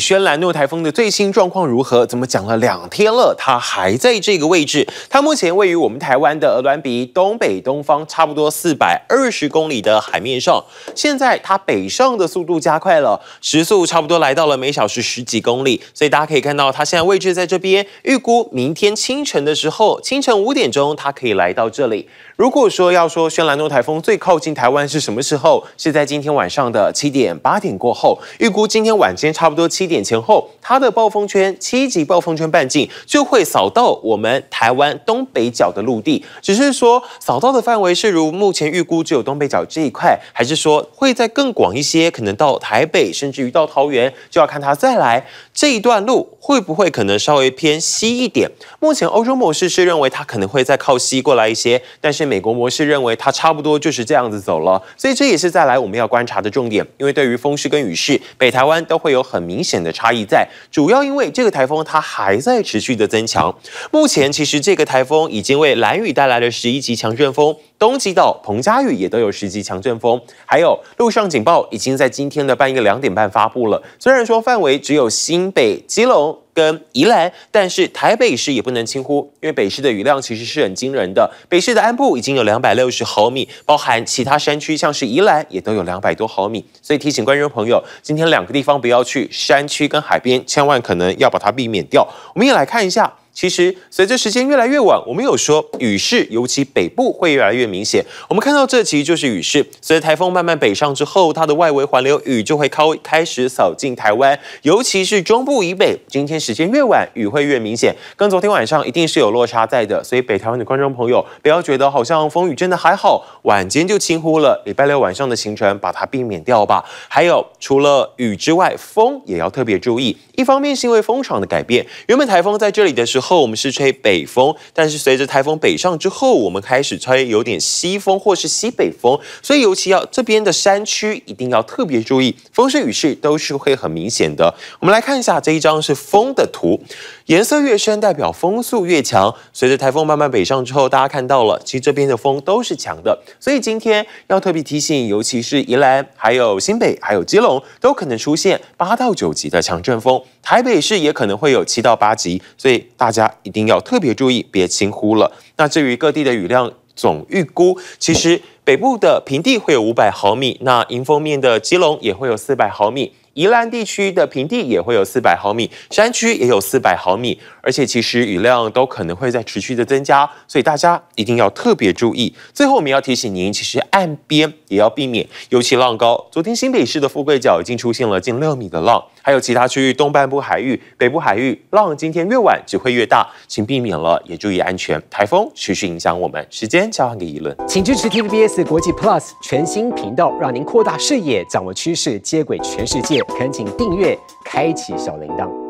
轩岚诺台风的最新状况如何？怎么讲了两天了，它还在这个位置。它目前位于我们台湾的鹅銮鼻东北东方，差不多四百二十公里的海面上。现在它北上的速度加快了，时速差不多来到了每小时十几公里。所以大家可以看到，它现在位置在这边。预估明天清晨的时候，清晨五点钟，它可以来到这里。如果说要说轩岚诺台风最靠近台湾是什么时候，是在今天晚上的七点八点过后。预估今天晚间差不多七。点前后，它的暴风圈七级暴风圈半径就会扫到我们台湾东北角的陆地，只是说扫到的范围是如目前预估只有东北角这一块，还是说会再更广一些，可能到台北甚至于到桃园，就要看它再来这一段路会不会可能稍微偏西一点。目前欧洲模式是认为它可能会再靠西过来一些，但是美国模式认为它差不多就是这样子走了，所以这也是再来我们要观察的重点，因为对于风势跟雨势，北台湾都会有很明显。的差异在主要因为这个台风它还在持续的增强，目前其实这个台风已经为蓝雨带来了十一级强阵风，东极岛、彭佳屿也都有十级强阵风，还有陆上警报已经在今天的半夜两点半发布了，虽然说范围只有新北、基隆。跟宜兰，但是台北市也不能轻忽，因为北市的雨量其实是很惊人的。北市的安部已经有两百六十毫米，包含其他山区，像是宜兰也都有两百多毫米。所以提醒观众朋友，今天两个地方不要去山区跟海边，千万可能要把它避免掉。我们也来看一下。其实随着时间越来越晚，我们有说雨势尤其北部会越来越明显。我们看到这其实就是雨势，随着台风慢慢北上之后，它的外围环流雨就会开开始扫进台湾，尤其是中部以北。今天时间越晚，雨会越明显，跟昨天晚上一定是有落差在的。所以北台湾的观众朋友，不要觉得好像风雨真的还好，晚间就轻忽了。礼拜六晚上的行程，把它避免掉吧。还有，除了雨之外，风也要特别注意。一方面是因为风场的改变，原本台风在这里的时候。后我们是吹北风，但是随着台风北上之后，我们开始吹有点西风或是西北风，所以尤其要这边的山区一定要特别注意风势雨势都是会很明显的。我们来看一下这一张是风的图，颜色越深代表风速越强。随着台风慢慢北上之后，大家看到了，其实这边的风都是强的。所以今天要特别提醒，尤其是宜兰、还有新北、还有基隆，都可能出现八到九级的强阵风，台北市也可能会有七到八级。所以大家。大家一定要特别注意，别轻忽了。那至于各地的雨量总预估，其实北部的平地会有五百毫米，那迎风面的基隆也会有四百毫米，宜兰地区的平地也会有四百毫米，山区也有四百毫米。而且其实雨量都可能会在持续的增加，所以大家一定要特别注意。最后，我们要提醒您，其实。岸边也要避免，尤其浪高。昨天新北市的富贵角已经出现了近六米的浪，还有其他区域东半部海域、北部海域浪。今天越晚只会越大，请避免了，也注意安全。台风持续影响我们，时间交换给议论，请支持 TVBS 国际 Plus 全新频道，让您扩大视野，掌握趋势，接轨全世界。恳请订阅，开启小铃铛。